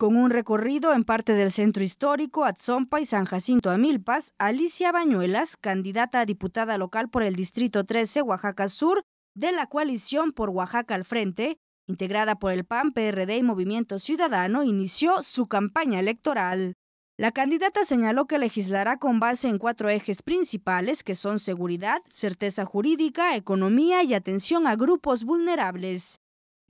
Con un recorrido en parte del centro histórico, Atzompa y San Jacinto a Milpas, Alicia Bañuelas, candidata a diputada local por el Distrito 13 Oaxaca Sur de la coalición por Oaxaca al Frente, integrada por el PAN, PRD y Movimiento Ciudadano, inició su campaña electoral. La candidata señaló que legislará con base en cuatro ejes principales que son seguridad, certeza jurídica, economía y atención a grupos vulnerables.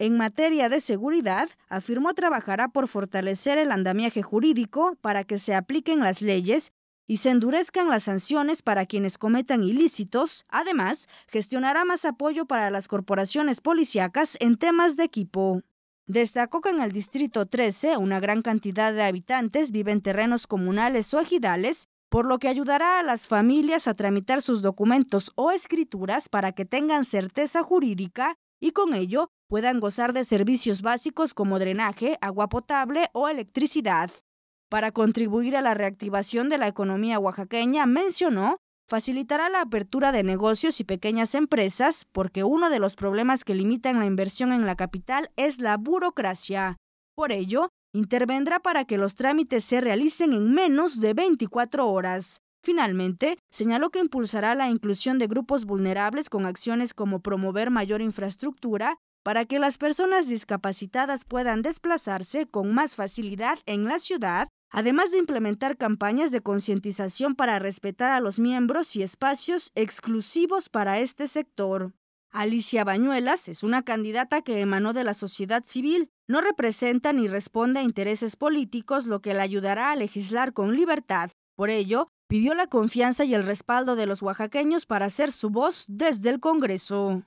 En materia de seguridad, afirmó trabajará por fortalecer el andamiaje jurídico para que se apliquen las leyes y se endurezcan las sanciones para quienes cometan ilícitos. Además, gestionará más apoyo para las corporaciones policíacas en temas de equipo. Destacó que en el Distrito 13 una gran cantidad de habitantes viven terrenos comunales o ejidales, por lo que ayudará a las familias a tramitar sus documentos o escrituras para que tengan certeza jurídica y con ello puedan gozar de servicios básicos como drenaje, agua potable o electricidad. Para contribuir a la reactivación de la economía oaxaqueña, mencionó, facilitará la apertura de negocios y pequeñas empresas porque uno de los problemas que limitan la inversión en la capital es la burocracia. Por ello, intervendrá para que los trámites se realicen en menos de 24 horas. Finalmente, señaló que impulsará la inclusión de grupos vulnerables con acciones como promover mayor infraestructura, para que las personas discapacitadas puedan desplazarse con más facilidad en la ciudad, además de implementar campañas de concientización para respetar a los miembros y espacios exclusivos para este sector. Alicia Bañuelas es una candidata que emanó de la sociedad civil, no representa ni responde a intereses políticos, lo que la ayudará a legislar con libertad. Por ello, pidió la confianza y el respaldo de los oaxaqueños para hacer su voz desde el Congreso.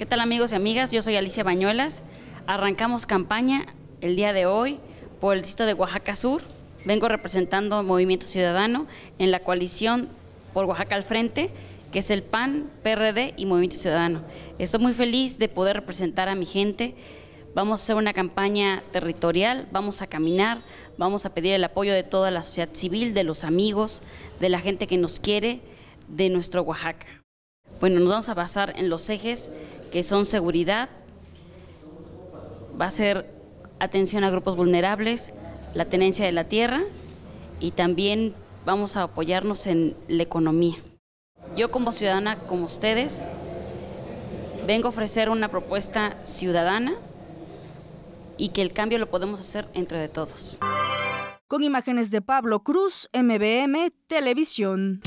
¿Qué tal amigos y amigas? Yo soy Alicia Bañuelas. Arrancamos campaña el día de hoy por el distrito de Oaxaca Sur. Vengo representando Movimiento Ciudadano en la coalición por Oaxaca al Frente, que es el PAN, PRD y Movimiento Ciudadano. Estoy muy feliz de poder representar a mi gente. Vamos a hacer una campaña territorial, vamos a caminar, vamos a pedir el apoyo de toda la sociedad civil, de los amigos, de la gente que nos quiere, de nuestro Oaxaca. Bueno, nos vamos a basar en los ejes que son seguridad, va a ser atención a grupos vulnerables, la tenencia de la tierra y también vamos a apoyarnos en la economía. Yo como ciudadana, como ustedes, vengo a ofrecer una propuesta ciudadana y que el cambio lo podemos hacer entre todos. Con imágenes de Pablo Cruz, MBM, Televisión.